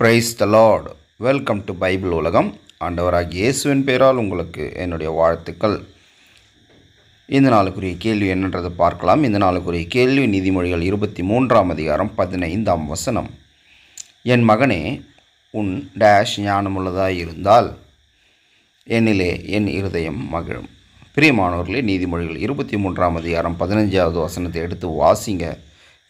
price the lord welcome to Bible உலகம் ஆண்டவராக இயேசுவின் பெயரால் உங்களுக்கு என்னுடைய வாழ்த்துக்கள் இந்த நாளுக்குரிய கேள்வி என்னன்றதை பார்க்கலாம் இந்த நாளுக்குரிய கேள்வி நீதிமொழிகள் இருபத்தி மூன்றாம் அதிகாரம் பதினைந்தாம் வசனம் என் மகனே உன் டேஷ் ஞானமுள்ளதாக இருந்தால் என்னிலே என் இருதயம் மகிழும் பிரியமானவர்களே நீதிமொழிகள் இருபத்தி மூன்றாம் அதிகாரம் பதினஞ்சாவது வசனத்தை எடுத்து வாசிங்க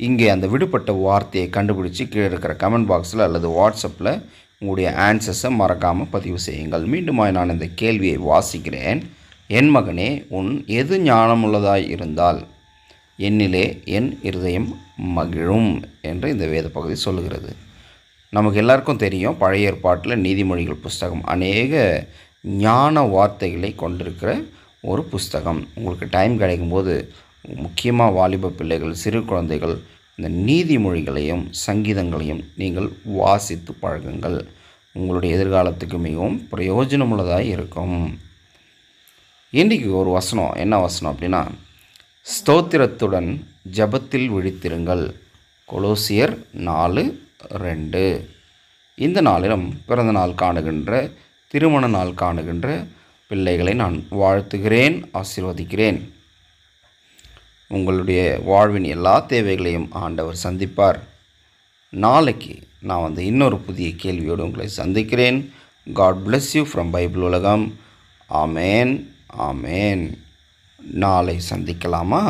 இங்கே அந்த விடுபட்ட வார்த்தையை கண்டுபிடிச்சி கீழே இருக்கிற கமெண்ட் பாக்ஸில் அல்லது வாட்ஸ்அப்பில் உங்களுடைய ஆன்சர்ஸை மறக்காமல் பதிவு செய்யுங்கள் மீண்டுமாய் நான் இந்த கேள்வியை வாசிக்கிறேன் என் மகனே உன் எது ஞானமுள்ளதாய் இருந்தால் என்னிலே என் இருதயம் மகிழும் என்று இந்த வேத பகுதி சொல்லுகிறது நமக்கு எல்லாருக்கும் தெரியும் பழைய ஏற்பாட்டில் நீதிமொழிகள் புஸ்தகம் அநேக ஞான வார்த்தைகளை கொண்டிருக்கிற ஒரு புஸ்தகம் உங்களுக்கு டைம் கிடைக்கும்போது முக்கியமாக வாலிப பிள்ளைகள் சிறு குழந்தைகள் இந்த நீதிமொழிகளையும் சங்கீதங்களையும் நீங்கள் வாசித்து பழகுங்கள் உங்களுடைய எதிர்காலத்துக்கு மிகவும் பிரயோஜனமுள்ளதாக இருக்கும் இன்றைக்கு ஒரு வசனம் என்ன வசனம் அப்படின்னா ஸ்தோத்திரத்துடன் ஜபத்தில் விழித்திருங்கள் கொலோசியர் நாலு ரெண்டு இந்த நாளிலும் பிறந்த நாள் காணுகின்ற திருமண நாள் காணுகின்ற பிள்ளைகளை நான் வாழ்த்துகிறேன் ஆசிர்வதிக்கிறேன் உங்களுடைய வாழ்வின் எல்லா தேவைகளையும் ஆண்டவர் சந்திப்பார் நாளைக்கு நான் வந்து இன்னொரு புதிய கேள்வியோடு உங்களை சந்திக்கிறேன் God bless you from Bible உலகம் ஆமேன் ஆமேன் நாளை சந்திக்கலாமா